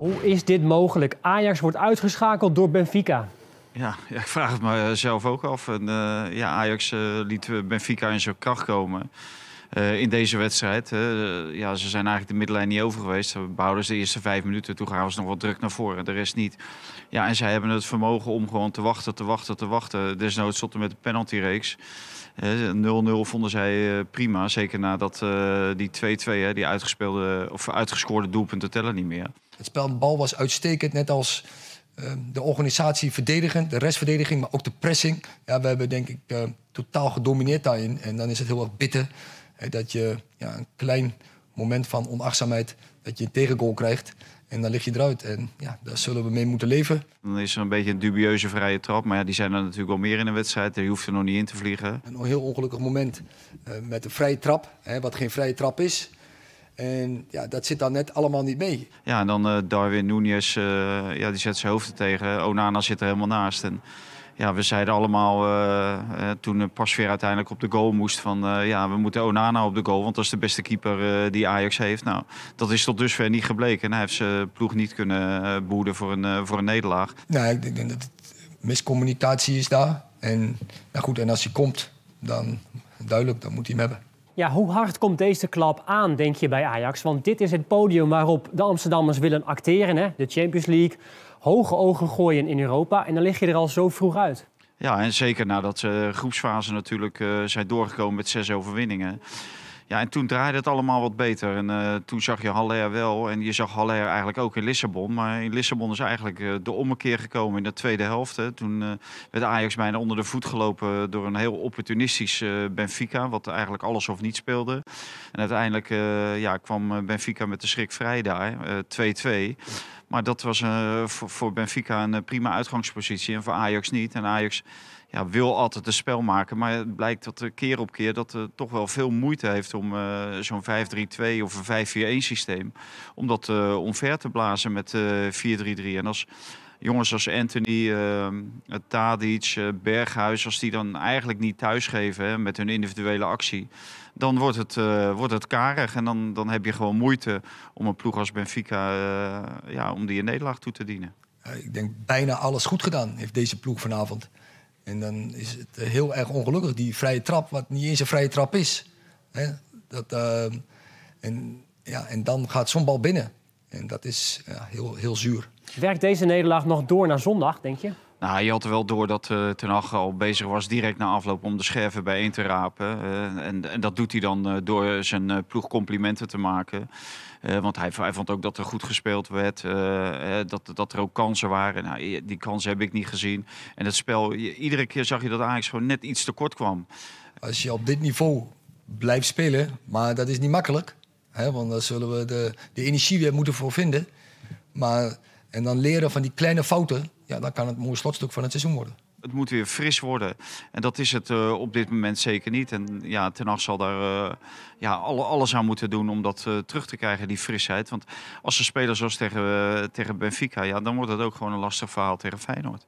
Hoe is dit mogelijk? Ajax wordt uitgeschakeld door Benfica. Ja, ik vraag het mezelf ook af. En, eh, ja, Ajax eh, liet eh, Benfica in zijn kracht komen. Eh, in deze wedstrijd. ja, ze zijn eigenlijk de middellijn niet over geweest. Ze behouden ze de eerste vijf minuten. Toen gaan ze nog wat druk naar voren. De rest niet. Ja, en zij hebben het vermogen om gewoon te wachten, te wachten, te wachten. Desnoods tot met de penaltyreeks. 0-0 eh, vonden zij eh, prima. Zeker nadat die 2-2, die uitgespeelde, of uitgescoorde doelpunten tellen niet meer. Het spel de bal was uitstekend, net als ehm, de organisatie verdedigen, de restverdediging, maar ook de pressing. Ja, we hebben denk ik totaal gedomineerd daarin. En dan is het heel wat bitter dat je ja, een klein moment van onachtzaamheid, dat je een tegengoal krijgt. En dan lig je eruit. En ja, daar zullen we mee moeten leven. Dan is er een beetje een dubieuze vrije trap. Maar ja, die zijn er natuurlijk wel meer in een wedstrijd. Je hoeft er nog niet in te vliegen. Een heel ongelukkig moment eh, met een vrije trap. Hè, wat geen vrije trap is. En ja, dat zit dan net allemaal niet mee. Ja, en dan eh, Darwin Nunez eh, ja, die zet zijn hoofd er tegen. Onana zit er helemaal naast. En ja, we zeiden allemaal eh, toen Pasveer uiteindelijk op de goal moest van... ja, we moeten Onana op de goal, want dat is de beste keeper die Ajax heeft. Nou, dat is tot dusver niet gebleken. En hij heeft zijn ploeg niet kunnen boeden voor een, voor een nederlaag. nee nou, ik denk dat miscommunicatie is daar. En nou goed, en als hij komt, dan duidelijk, dan moet hij hem hebben. Ja, hoe hard komt deze klap aan, denk je bij Ajax? Want dit is het podium waarop de Amsterdammers willen acteren. Hè? De Champions League, hoge ogen gooien in Europa. En dan lig je er al zo vroeg uit. Ja, en zeker nadat ze eh, groepsfase natuurlijk eh, zijn doorgekomen met zes overwinningen. Ja, en toen draaide het allemaal wat beter. En eh, toen zag je Haller wel. En je zag Haller eigenlijk ook in Lissabon. Maar in Lissabon is eigenlijk eh, de ommekeer gekomen in de tweede helft. Hè. Toen eh, werd Ajax bijna onder de voet gelopen door een heel opportunistisch Benfica. Wat eigenlijk alles of niet speelde. En uiteindelijk ja, kwam Benfica met de schrik vrij daar. 2-2. Maar dat was eh, voor, Benfica een eh, prima uitgangspositie en voor Ajax niet. En Ajax ja, wil altijd een spel maken, maar het blijkt dat er keer op keer dat er toch wel veel moeite heeft om eh, zo'n 5-3-2 of een 5-4-1 systeem om dat uh, omver te blazen met 4-3-3. En als jongens als Anthony, uh, Tadic, eh, Berghuis, als die dan eigenlijk niet thuisgeven met hun individuele actie, dan wordt het, eh, wordt het karig. En dan, dan heb je gewoon moeite om een ploeg als Benfica eh, ja, om die in Nederland toe te dienen. Ik denk bijna alles goed gedaan heeft deze ploeg vanavond. En dan is het heel erg ongelukkig, die vrije trap, wat niet eens een vrije trap is. Hè? Dat, ehm, en, ja, en dan gaat zo'n bal binnen. En dat is ja, heel, heel zuur. Werkt deze nederlaag nog door naar zondag, denk je? Nou, je had er wel door dat uh, Ten al bezig was direct na afloop om de scherven bijeen te rapen. Eh, en, en, dat doet hij dan eh, door zijn ploeg complimenten te maken. want hij, vond ook dat er goed gespeeld werd. dat, dat er ook kansen waren. Nou, die kansen heb ik niet gezien. En het spel, iedere keer zag je dat Ajax gewoon net iets tekort kwam. Als je op dit niveau blijft spelen, maar dat is niet makkelijk want daar zullen we de, de energie weer moeten voor vinden. Maar, en dan leren van die kleine fouten. Ja, dan kan het mooie mooi slotstuk van het seizoen worden het moet weer fris worden. En dat is het eh, op dit moment zeker niet. En ja, Ten zal daar eh, ja, alles aan moeten doen om dat uh, terug te krijgen, die frisheid. Want als ze spelen zoals tegen, tegen Benfica, ja, dan wordt het ook gewoon een lastig verhaal tegen Feyenoord.